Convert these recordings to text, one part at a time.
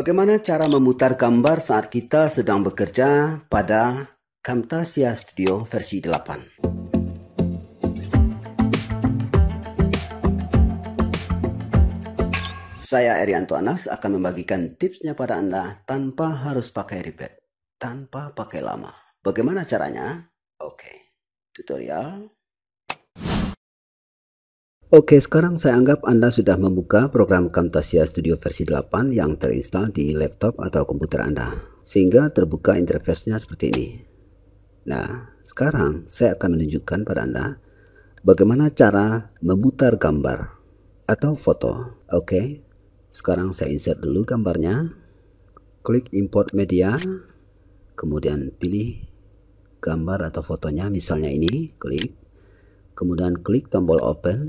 Bagaimana cara memutar gambar saat kita sedang bekerja pada Camtasia Studio versi 8? Saya Erianto Anas akan membagikan tipsnya pada Anda tanpa harus pakai ribet, tanpa pakai lama. Bagaimana caranya? Oke, tutorial Oke, sekarang saya anggap Anda sudah membuka program Camtasia Studio versi 8 yang terinstal di laptop atau komputer Anda. Sehingga terbuka interface-nya seperti ini. Nah, sekarang saya akan menunjukkan pada Anda bagaimana cara memutar gambar atau foto. Oke, sekarang saya insert dulu gambarnya. Klik import media, kemudian pilih gambar atau fotonya, misalnya ini, klik kemudian klik tombol open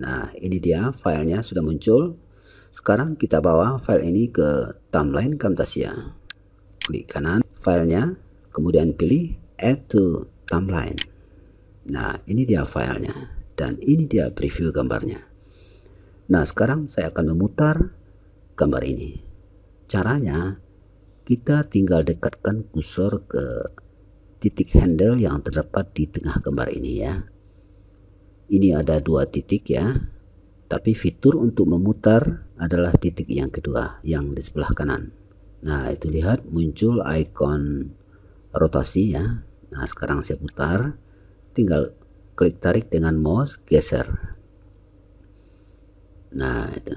nah ini dia filenya sudah muncul sekarang kita bawa file ini ke timeline Camtasia klik kanan filenya kemudian pilih add to timeline nah ini dia filenya dan ini dia preview gambarnya nah sekarang saya akan memutar gambar ini caranya kita tinggal dekatkan kursor ke titik handle yang terdapat di tengah gambar ini ya ini ada dua titik ya tapi fitur untuk memutar adalah titik yang kedua yang di sebelah kanan nah itu lihat muncul icon rotasi ya nah sekarang saya putar tinggal klik tarik dengan mouse geser nah itu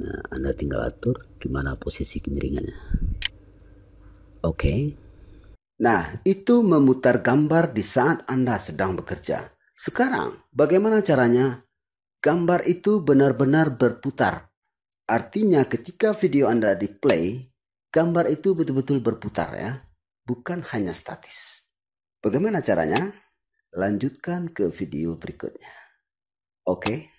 nah anda tinggal atur gimana posisi kemiringannya oke okay. nah itu memutar gambar di saat anda sedang bekerja sekarang, bagaimana caranya? Gambar itu benar-benar berputar. Artinya ketika video Anda di-play, gambar itu betul-betul berputar ya, bukan hanya statis. Bagaimana caranya? Lanjutkan ke video berikutnya. Oke. Okay.